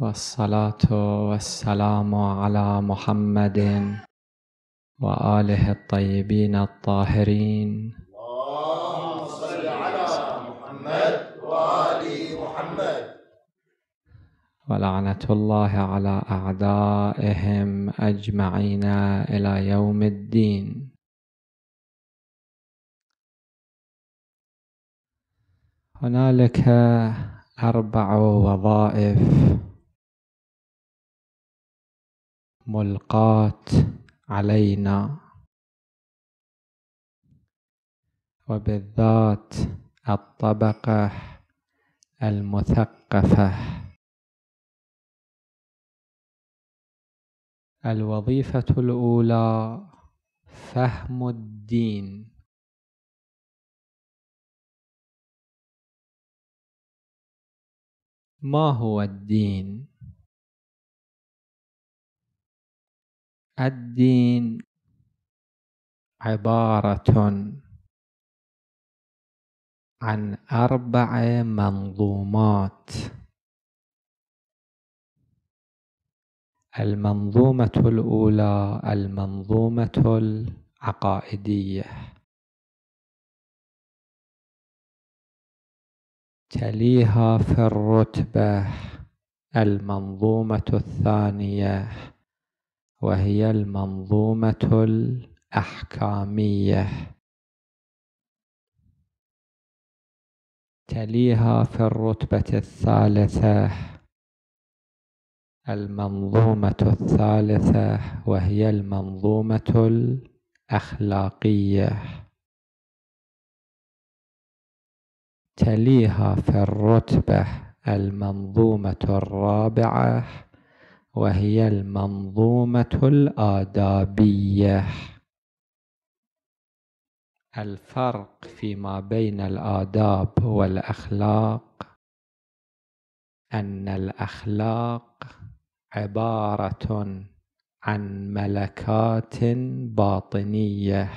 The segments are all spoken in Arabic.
والصلاة والسلام على محمد وآله الطيبين الطاهرين اللهم صل على محمد وآل محمد ولعنة الله على أعدائهم أجمعين إلى يوم الدين هنالك أربع وظائف ملقاة علينا وبالذات الطبقة المثقفة الوظيفة الأولى فهم الدين ما هو الدين الدين عبارة عن أربع منظومات المنظومة الأولى المنظومة العقائدية تليها في الرتبة المنظومة الثانية وهي المنظومة الأحكامية تليها في الرتبة الثالثة المنظومة الثالثة وهي المنظومة الأخلاقية تليها في الرتبة المنظومة الرابعة وهي المنظومة الآدابية الفرق فيما بين الآداب والأخلاق أن الأخلاق عبارة عن ملكات باطنية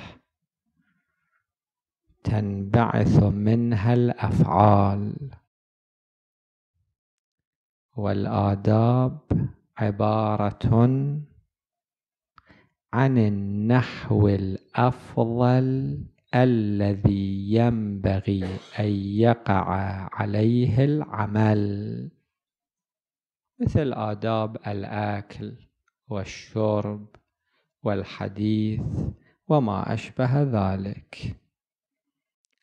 تنبعث منها الأفعال والآداب عبارة عن النحو الأفضل الذي ينبغي أن يقع عليه العمل مثل آداب الأكل والشرب والحديث وما أشبه ذلك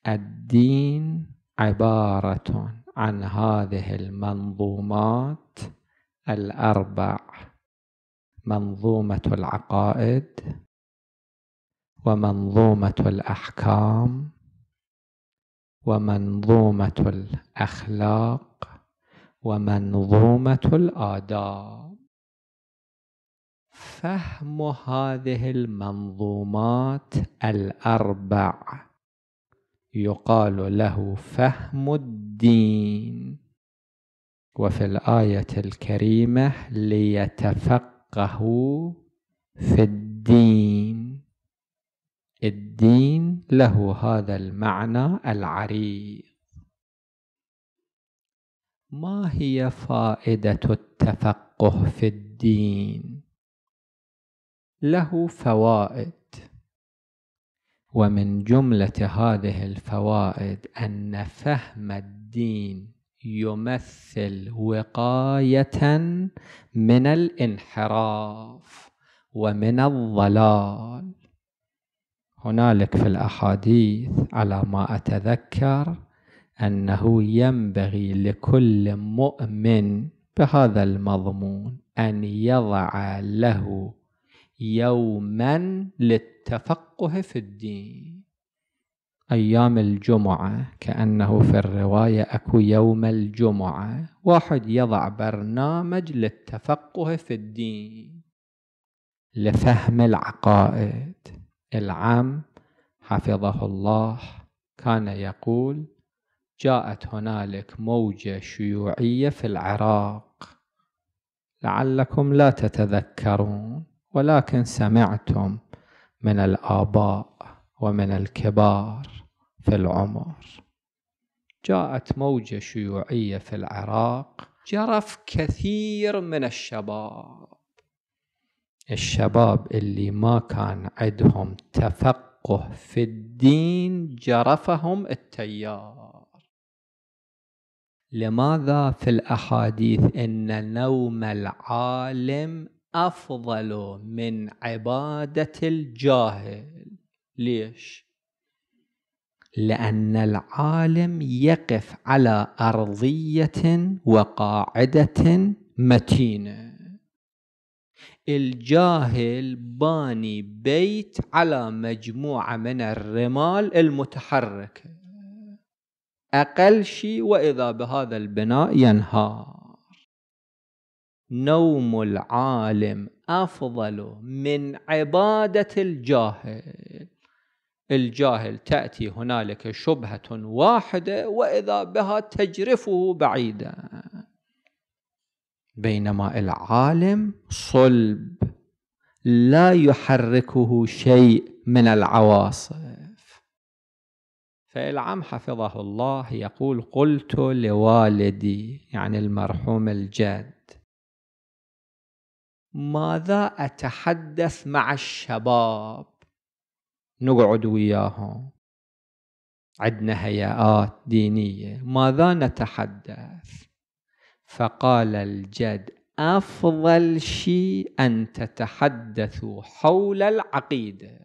الدين عبارة عن هذه المنظومات الاربع منظومه العقائد ومنظومه الاحكام ومنظومه الاخلاق ومنظومه الاداب فهم هذه المنظومات الاربع يقال له فهم الدين وفي الآية الكريمة ليتفقهوا في الدين الدين له هذا المعنى العريض ما هي فائدة التفقه في الدين؟ له فوائد ومن جملة هذه الفوائد أن فهم الدين يمثل وقايه من الانحراف ومن الضلال هنالك في الاحاديث على ما اتذكر انه ينبغي لكل مؤمن بهذا المضمون ان يضع له يوما للتفقه في الدين أيام الجمعة كأنه في الرواية أكو يوم الجمعة واحد يضع برنامج للتفقه في الدين لفهم العقائد العام حفظه الله كان يقول جاءت هنالك موجة شيوعية في العراق لعلكم لا تتذكرون ولكن سمعتم من الآباء ومن الكبار في العمر جاءت موجة شيوعية في العراق جرف كثير من الشباب الشباب اللي ما كان عندهم تفقه في الدين جرفهم التيار لماذا في الأحاديث إن نوم العالم أفضل من عبادة الجاهل ليش لان العالم يقف على ارضيه وقاعده متينه الجاهل باني بيت على مجموعه من الرمال المتحركه اقل شيء واذا بهذا البناء ينهار نوم العالم افضل من عباده الجاهل الجاهل تأتي هنالك شبهة واحدة وإذا بها تجرفه بعيدا بينما العالم صلب لا يحركه شيء من العواصف فالعم حفظه الله يقول قلت لوالدي يعني المرحوم الجد ماذا أتحدث مع الشباب نقعد وياهم عندنا هيئات دينية ماذا نتحدث فقال الجد أفضل شيء أن تتحدثوا حول العقيدة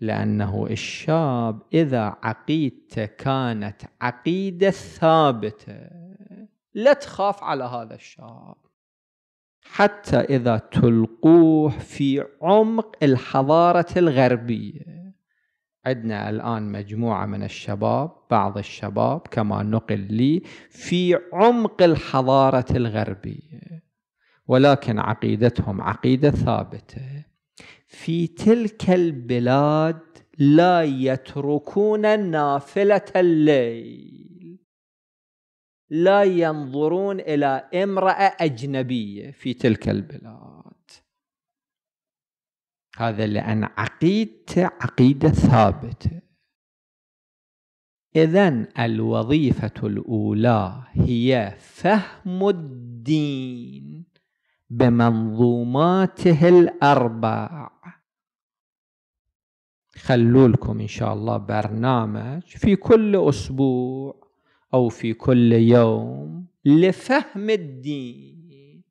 لأنه الشاب إذا عقيدته كانت عقيدة ثابتة لا تخاف على هذا الشاب حتى إذا تلقوه في عمق الحضارة الغربية عندنا الآن مجموعة من الشباب بعض الشباب كما نقل لي في عمق الحضارة الغربية ولكن عقيدتهم عقيدة ثابتة في تلك البلاد لا يتركون نافلة الليل لا ينظرون إلى امرأة أجنبية في تلك البلاد هذا لأن عقيدته عقيدة ثابتة إذا الوظيفة الأولى هي فهم الدين بمنظوماته الأربع خلوا لكم إن شاء الله برنامج في كل أسبوع أو في كل يوم لفهم الدين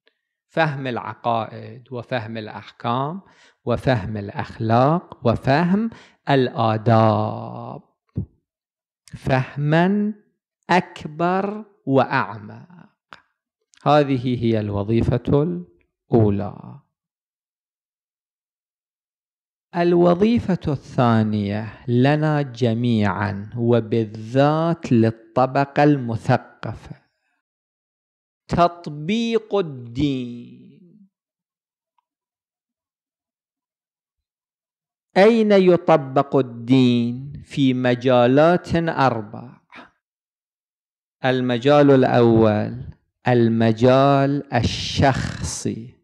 فهم العقائد وفهم الأحكام وفهم الأخلاق وفهم الآداب فهما أكبر وأعمق هذه هي الوظيفة الأولى الوظيفة الثانية لنا جميعا وبالذات للطبقة المثقفة تطبيق الدين أين يطبق الدين في مجالات أربع المجال الأول المجال الشخصي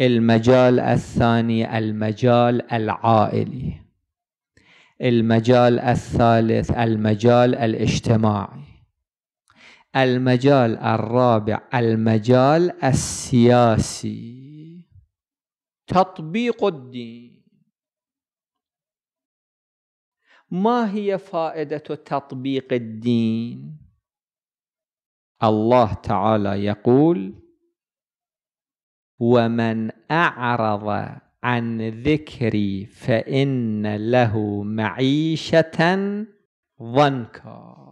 المجال الثاني المجال العائلي المجال الثالث المجال الاجتماعي المجال الرابع المجال السياسي تطبيق الدين ما هي فائدة تطبيق الدين؟ الله تعالى يقول ومن أعرض عن ذكري فإن له معيشة ضنكا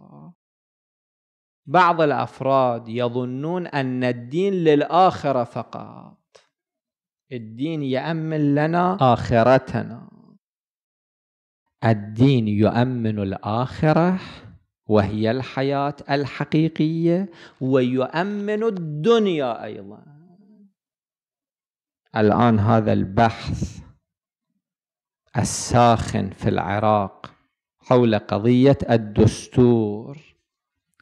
بعض الأفراد يظنون أن الدين للآخرة فقط الدين يأمن لنا آخرتنا الدين يؤمن الآخرة وهي الحياة الحقيقية ويؤمن الدنيا أيضاً الآن هذا البحث الساخن في العراق حول قضية الدستور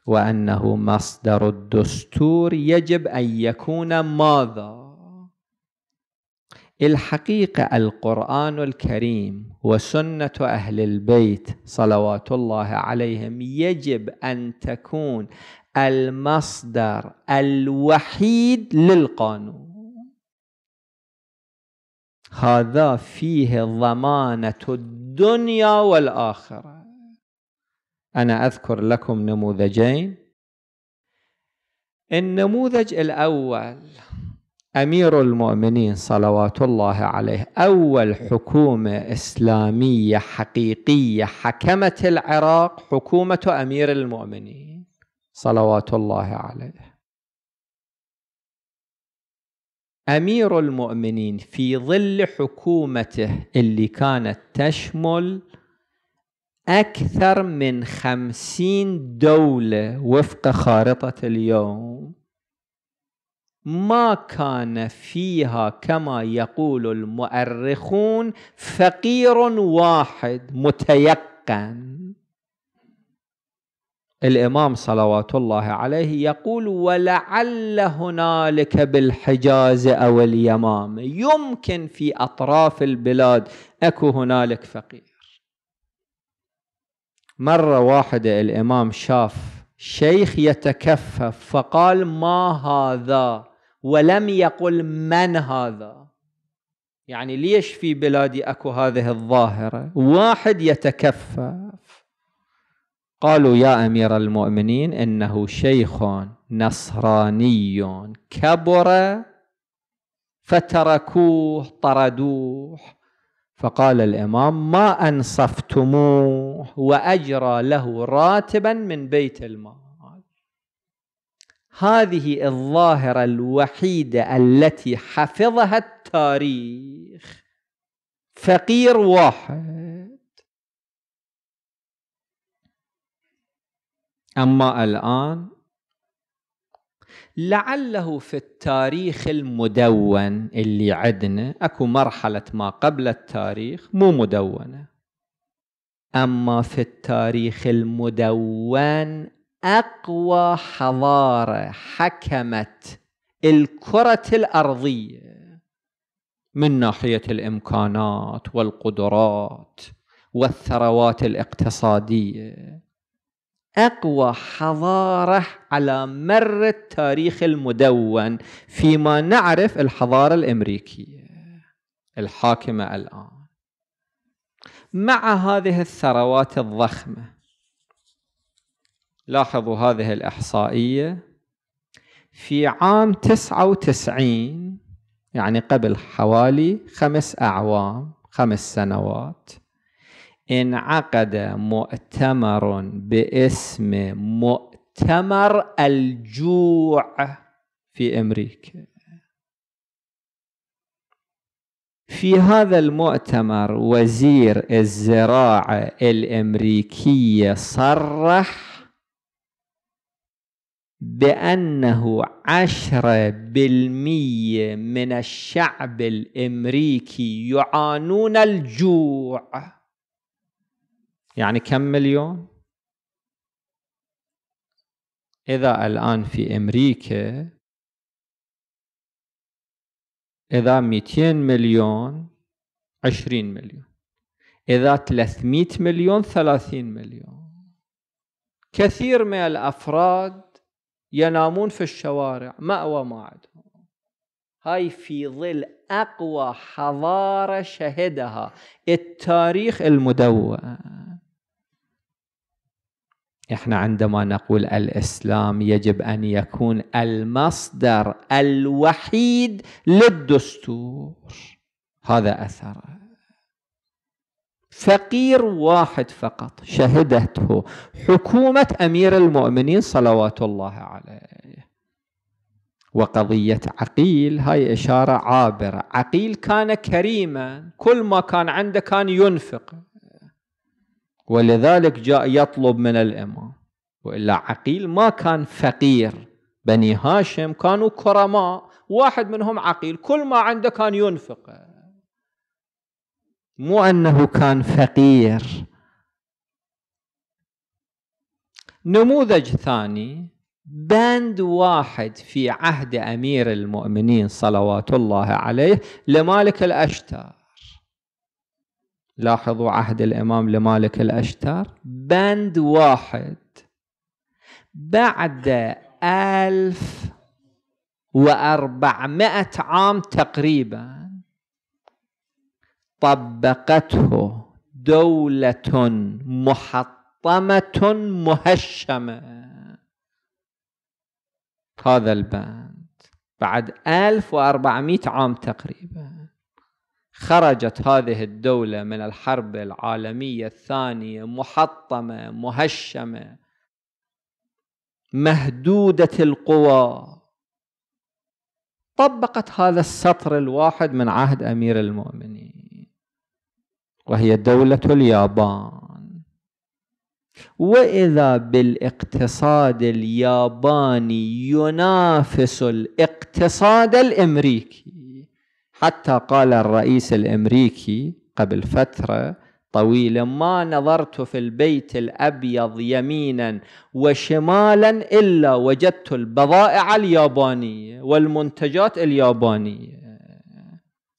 وأنه مصدر الدستور يجب أن يكون ماذا؟ الحقيقة القرآن الكريم وسنة أهل البيت صلوات الله عليهم يجب أن تكون المصدر الوحيد للقانون هذا فيه ضمانة الدنيا والآخرة أنا أذكر لكم نموذجين النموذج الأول أمير المؤمنين صلوات الله عليه أول حكومة إسلامية حقيقية حكمت العراق حكومة أمير المؤمنين صلوات الله عليه امير المؤمنين في ظل حكومته اللي كانت تشمل اكثر من خمسين دوله وفق خارطه اليوم ما كان فيها كما يقول المؤرخون فقير واحد متيقن الإمام صلوات الله عليه يقول ولعل هنالك بالحجاز أو اليمام يمكن في أطراف البلاد أكو هنالك فقير مرة واحدة الإمام شاف شيخ يتكفف فقال ما هذا ولم يقل من هذا يعني ليش في بلادي أكو هذه الظاهرة واحد يتكفف قالوا يا امير المؤمنين انه شيخ نصراني كبر فتركوه طردوه فقال الامام ما انصفتموه واجرى له راتبا من بيت المال هذه الظاهره الوحيده التي حفظها التاريخ فقير واحد أما الآن لعله في التاريخ المدون اللي عندنا اكو مرحلة ما قبل التاريخ مو مدونة أما في التاريخ المدون أقوى حضارة حكمت الكرة الأرضية من ناحية الإمكانات والقدرات والثروات الاقتصادية أقوى حضارة على مر التاريخ المدون فيما نعرف الحضارة الأمريكية الحاكمة الآن مع هذه الثروات الضخمة لاحظوا هذه الإحصائية في عام 99 يعني قبل حوالي خمس أعوام خمس سنوات انعقد مؤتمر باسم مؤتمر الجوع في امريكا في هذا المؤتمر وزير الزراعه الامريكيه صرح بأنه عشرة بالمية من الشعب الأمريكي يعانون الجوع يعني كم مليون إذا الآن في أمريكا إذا 200 مليون 20 مليون إذا 300 مليون 30 مليون كثير من الأفراد ينامون في الشوارع مأوى ما عندهم هاي في ظل أقوى حضارة شهدها التاريخ المدون احنا عندما نقول الاسلام يجب ان يكون المصدر الوحيد للدستور هذا اثره فقير واحد فقط شهدته حكومه امير المؤمنين صلوات الله عليه وقضيه عقيل هاي اشاره عابره عقيل كان كريما كل ما كان عنده كان ينفقه ولذلك جاء يطلب من الإمام وإلا عقيل ما كان فقير بني هاشم كانوا كرماء واحد منهم عقيل كل ما عنده كان ينفقه مو أنه كان فقير نموذج ثاني بند واحد في عهد أمير المؤمنين صلوات الله عليه لمالك الأشتار لاحظوا عهد الإمام لمالك الأشتار بند واحد بعد ألف وأربعمائة عام تقريبا طبقته دولة محطمة مهشمة هذا البند بعد 1400 عام تقريباً خرجت هذه الدولة من الحرب العالمية الثانية محطمة مهشمة مهدودة القوى طبقت هذا السطر الواحد من عهد أمير المؤمنين وهي دولة اليابان وإذا بالاقتصاد الياباني ينافس الاقتصاد الأمريكي حتى قال الرئيس الامريكي قبل فتره طويله ما نظرت في البيت الابيض يمينا وشمالا الا وجدت البضائع اليابانيه والمنتجات اليابانيه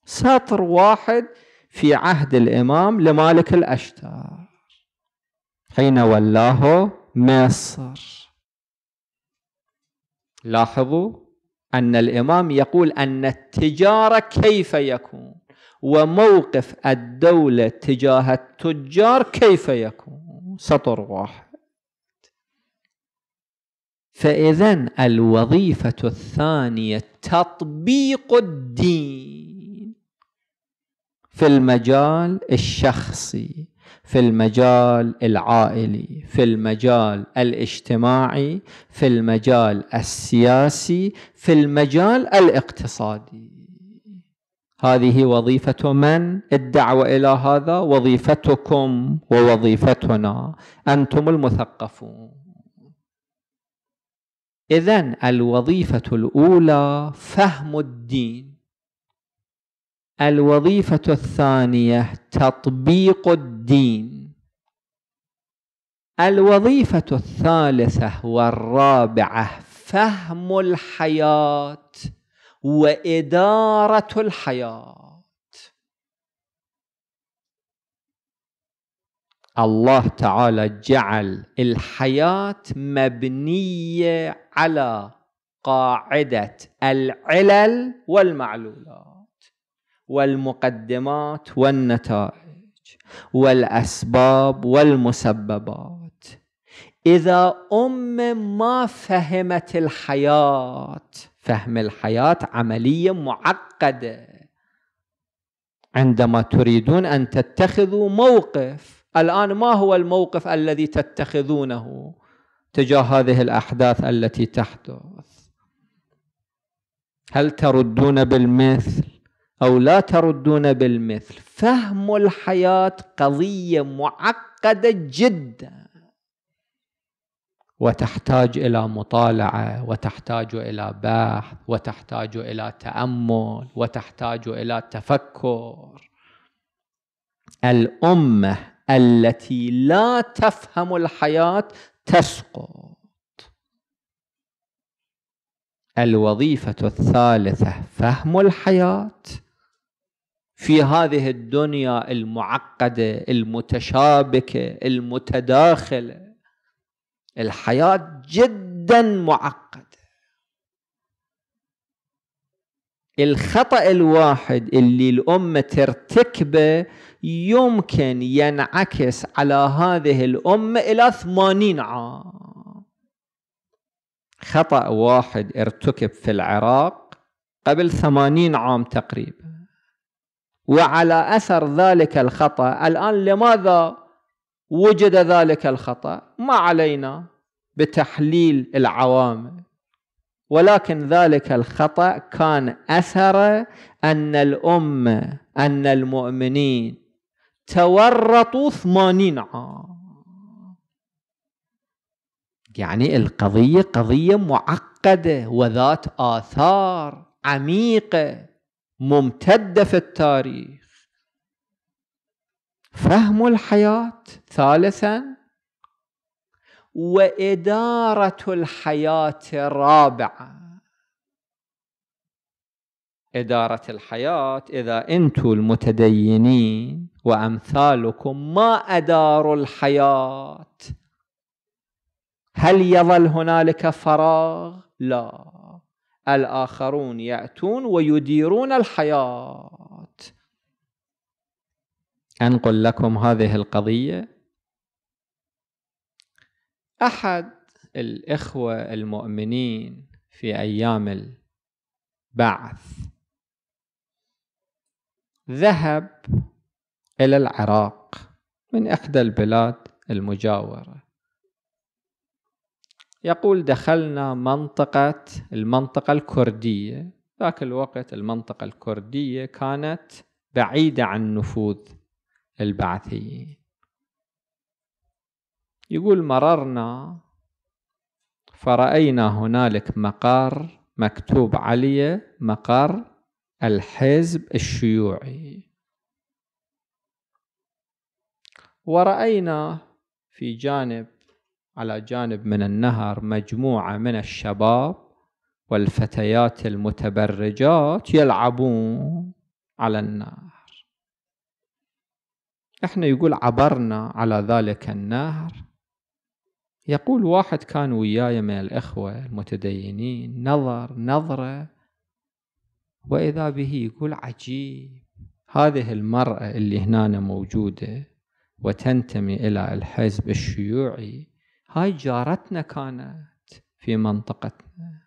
سطر واحد في عهد الامام لمالك الاشتار حين ولاه مصر لاحظوا أن الإمام يقول أن التجارة كيف يكون وموقف الدولة تجاه التجار كيف يكون سطر واحد فإذا الوظيفة الثانية تطبيق الدين في المجال الشخصي في المجال العائلي في المجال الاجتماعي في المجال السياسي في المجال الاقتصادي هذه وظيفة من؟ الدعوة إلى هذا وظيفتكم ووظيفتنا أنتم المثقفون إذا الوظيفة الأولى فهم الدين الوظيفة الثانية تطبيق الدين الوظيفة الثالثة والرابعة فهم الحياة وإدارة الحياة الله تعالى جعل الحياة مبنية على قاعدة العلل والمعلولات والمقدمات والنتائج والأسباب والمسببات إذا أم ما فهمت الحياة فهم الحياة عملية معقدة عندما تريدون أن تتخذوا موقف الآن ما هو الموقف الذي تتخذونه تجاه هذه الأحداث التي تحدث هل تردون بالمثل أو لا تردون بالمثل فهم الحياة قضية معقدة جدا وتحتاج إلى مطالعة وتحتاج إلى بحث وتحتاج إلى تأمل وتحتاج إلى تفكر الأمة التي لا تفهم الحياة تسقط الوظيفة الثالثة فهم الحياة في هذه الدنيا المعقده المتشابكه المتداخله الحياه جدا معقده الخطا الواحد اللي الامه ترتكبه يمكن ينعكس على هذه الامه الى ثمانين عام خطا واحد ارتكب في العراق قبل ثمانين عام تقريبا وعلى أثر ذلك الخطأ الآن لماذا وجد ذلك الخطأ ما علينا بتحليل العوامل ولكن ذلك الخطأ كان أثر أن الأمة أن المؤمنين تورطوا ثمانين عام يعني القضية قضية معقدة وذات آثار عميقة ممتده في التاريخ فهم الحياه ثالثا واداره الحياه رابعا إدارة الحياة إذا أنتم المتدينين وأمثالكم ما أداروا الحياة هل يظل هنالك فراغ؟ لا الآخرون يأتون ويديرون الحياة أنقل لكم هذه القضية أحد الإخوة المؤمنين في أيام البعث ذهب إلى العراق من إحدى البلاد المجاورة يقول دخلنا منطقة المنطقة الكردية ذاك الوقت المنطقة الكردية كانت بعيدة عن نفوذ البعثيين يقول مررنا فرأينا هنالك مقر مكتوب عليه مقر الحزب الشيوعي ورأينا في جانب على جانب من النهر مجموعة من الشباب والفتيات المتبرجات يلعبون على النهر احنا يقول عبرنا على ذلك النهر يقول واحد كان وياي من الإخوة المتدينين نظر نظرة وإذا به يقول عجيب هذه المرأة اللي هنا موجودة وتنتمي إلى الحزب الشيوعي هاي جارتنا كانت في منطقتنا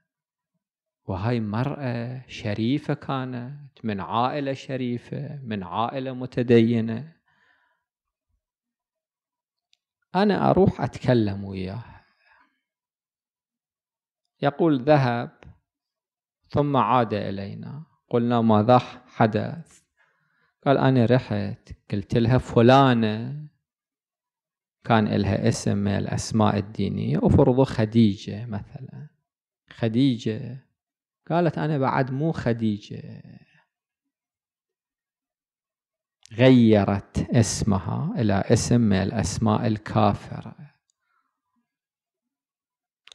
وهاي مرأة شريفة كانت من عائلة شريفة من عائلة متدينة أنا أروح أتكلم وياه يقول ذهب ثم عاد إلينا قلنا ماذا حدث قال أنا رحت قلت لها فلانة كان لها اسم من الأسماء الدينية وفرضوا خديجة مثلا خديجة قالت أنا بعد مو خديجة غيرت اسمها إلى اسم من الأسماء الكافرة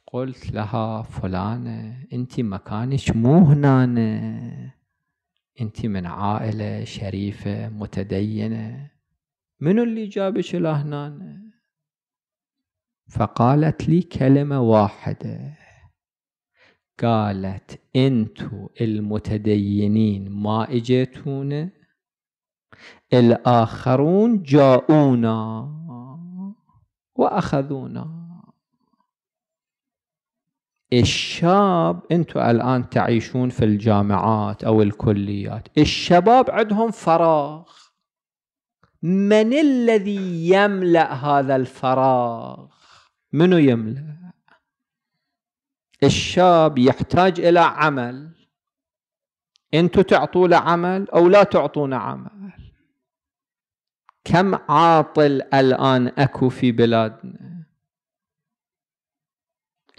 قلت لها فلانة أنت مكانك مو هنا أنت من عائلة شريفة متدينة من اللي جابك لهنانه فقالت لي كلمة واحدة قالت انتو المتدينين ما اجيتونا الاخرون جاؤونا واخذونا الشاب انتو الان تعيشون في الجامعات او الكليات الشباب عندهم فراغ من الذي يملا هذا الفراغ منو يملأ الشاب يحتاج إلى عمل أنتوا تعطوا له عمل أو لا تعطونا عمل كم عاطل الآن أكو في بلادنا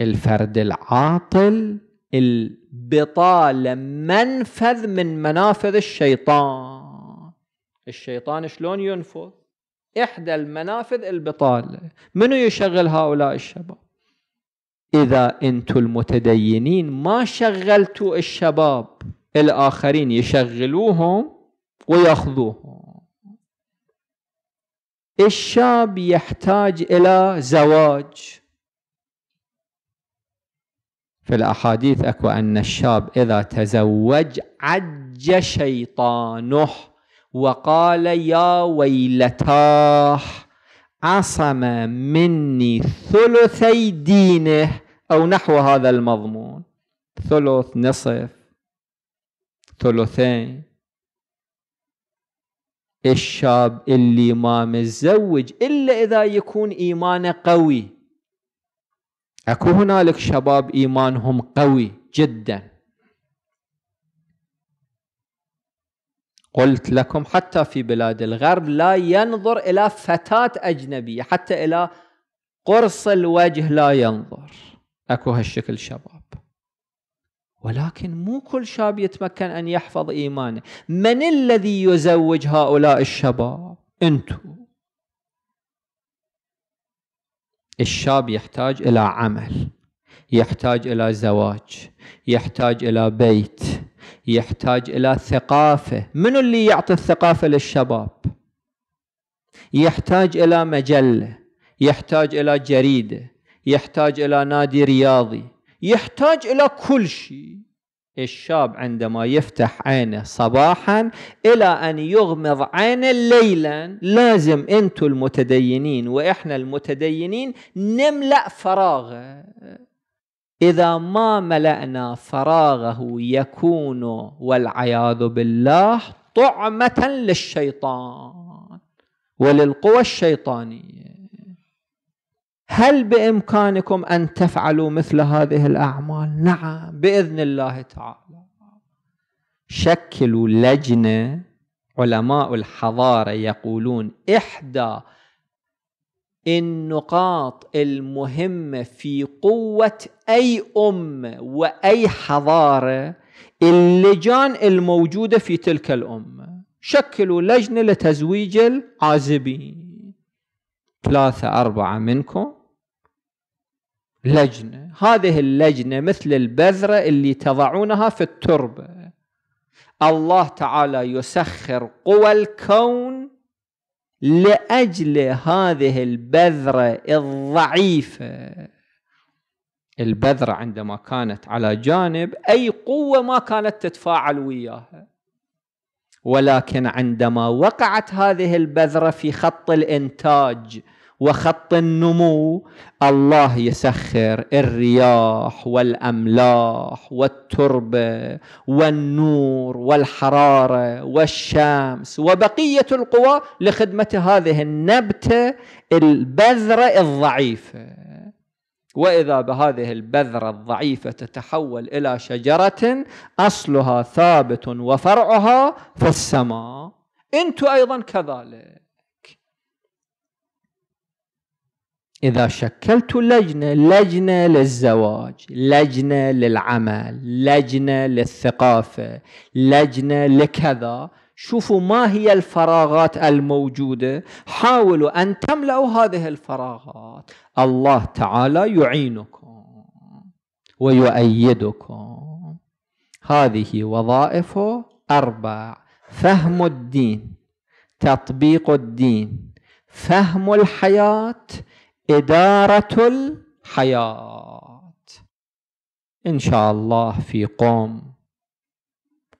الفرد العاطل البطالة منفذ من منافذ الشيطان الشيطان شلون ينفذ إحدى المنافذ البطال منو يشغل هؤلاء الشباب إذا أنتم المتدينين ما شغلتوا الشباب الآخرين يشغلوهم ويأخذوهم الشاب يحتاج إلى زواج في الأحاديث أكو أن الشاب إذا تزوج عج شيطانه وقال يا ويلتاه عصم مني ثلثي دينه أو نحو هذا المضمون ثلث نصف ثلثين الشاب اللي ما متزوج إلا إذا يكون إيمانه قوي أكو هنالك شباب إيمانهم قوي جداً قلت لكم حتى في بلاد الغرب لا ينظر إلى فتاة أجنبية حتى إلى قرص الوجه لا ينظر أكو هالشكل شباب ولكن مو كل شاب يتمكن أن يحفظ إيمانه من الذي يزوج هؤلاء الشباب أنتو الشاب يحتاج إلى عمل يحتاج إلى زواج يحتاج إلى بيت يحتاج إلى ثقافة من اللي يعطي الثقافة للشباب يحتاج إلى مجلة يحتاج إلى جريدة يحتاج إلى نادي رياضي يحتاج إلى كل شيء الشاب عندما يفتح عينه صباحا إلى أن يغمض عينه ليلا لازم أنتم المتدينين وإحنا المتدينين نملأ فراغه إذا ما ملأنا فراغه يكون والعياذ بالله طعمة للشيطان وللقوى الشيطانية هل بإمكانكم أن تفعلوا مثل هذه الأعمال؟ نعم بإذن الله تعالى شكلوا لجنة علماء الحضارة يقولون إحدى النقاط المهمة في قوة أي أمة وأي حضارة اللجان الموجودة في تلك الأمة شكلوا لجنة لتزويج العازبين ثلاثة أربعة منكم لجنة هذه اللجنة مثل البذرة اللي تضعونها في التربة الله تعالى يسخر قوى الكون لأجل هذه البذرة الضعيفة البذرة عندما كانت على جانب أي قوة ما كانت تتفاعل وياها ولكن عندما وقعت هذه البذرة في خط الإنتاج وخط النمو الله يسخر الرياح والاملاح والتربه والنور والحراره والشمس وبقيه القوى لخدمه هذه النبته البذره الضعيفه واذا بهذه البذره الضعيفه تتحول الى شجره اصلها ثابت وفرعها في السماء انتم ايضا كذلك إذا شكلت لجنة لجنة للزواج لجنة للعمل لجنة للثقافة لجنة لكذا شوفوا ما هي الفراغات الموجودة حاولوا أن تملأوا هذه الفراغات الله تعالى يعينكم ويؤيدكم هذه وظائفه أربع فهم الدين تطبيق الدين فهم الحياه إدارة الحياة إن شاء الله في قوم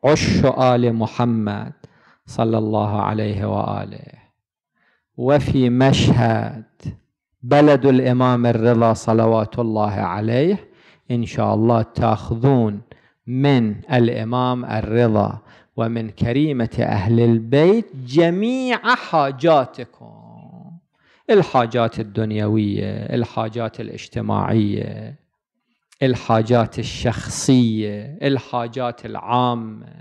عش آل محمد صلى الله عليه وآله وفي مشهد بلد الإمام الرضا صلوات الله عليه إن شاء الله تأخذون من الإمام الرضا ومن كريمة أهل البيت جميع حاجاتكم الحاجات الدنيويه الحاجات الاجتماعيه الحاجات الشخصيه الحاجات العامه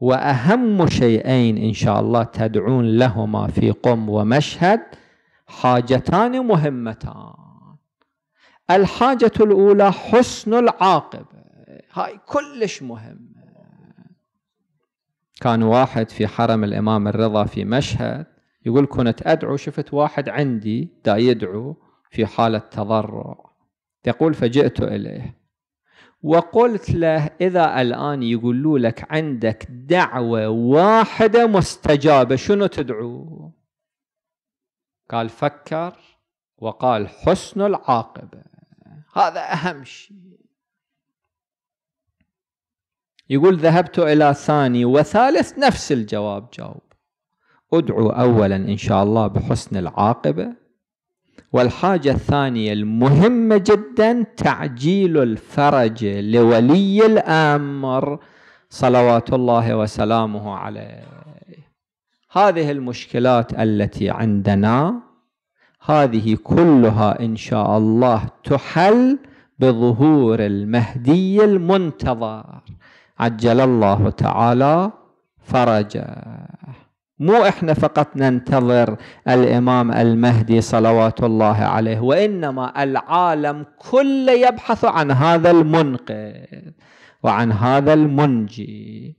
واهم شيئين ان شاء الله تدعون لهما في قم ومشهد حاجتان مهمتان الحاجه الاولى حسن العاقبه هاي كلش مهم كان واحد في حرم الامام الرضا في مشهد يقول كنت أدعو شفت واحد عندي دا يدعو في حالة تضرع يقول فجئت إليه وقلت له إذا الآن يقولوا لك عندك دعوة واحدة مستجابة شنو تدعو قال فكر وقال حسن العاقبة هذا أهم شيء يقول ذهبت إلى ثاني وثالث نفس الجواب جاوب ادعو اولا ان شاء الله بحسن العاقبه والحاجه الثانيه المهمه جدا تعجيل الفرج لولي الامر صلوات الله وسلامه عليه هذه المشكلات التي عندنا هذه كلها ان شاء الله تحل بظهور المهدي المنتظر عجل الله تعالى فرجه مو احنا فقط ننتظر الامام المهدي صلوات الله عليه وانما العالم كله يبحث عن هذا المنقذ وعن هذا المنجي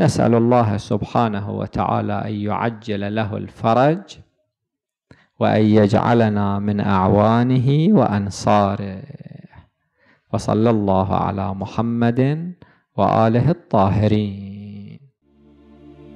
نسال الله سبحانه وتعالى ان يعجل له الفرج وان يجعلنا من اعوانه وانصاره وصلى الله على محمد واله الطاهرين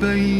بين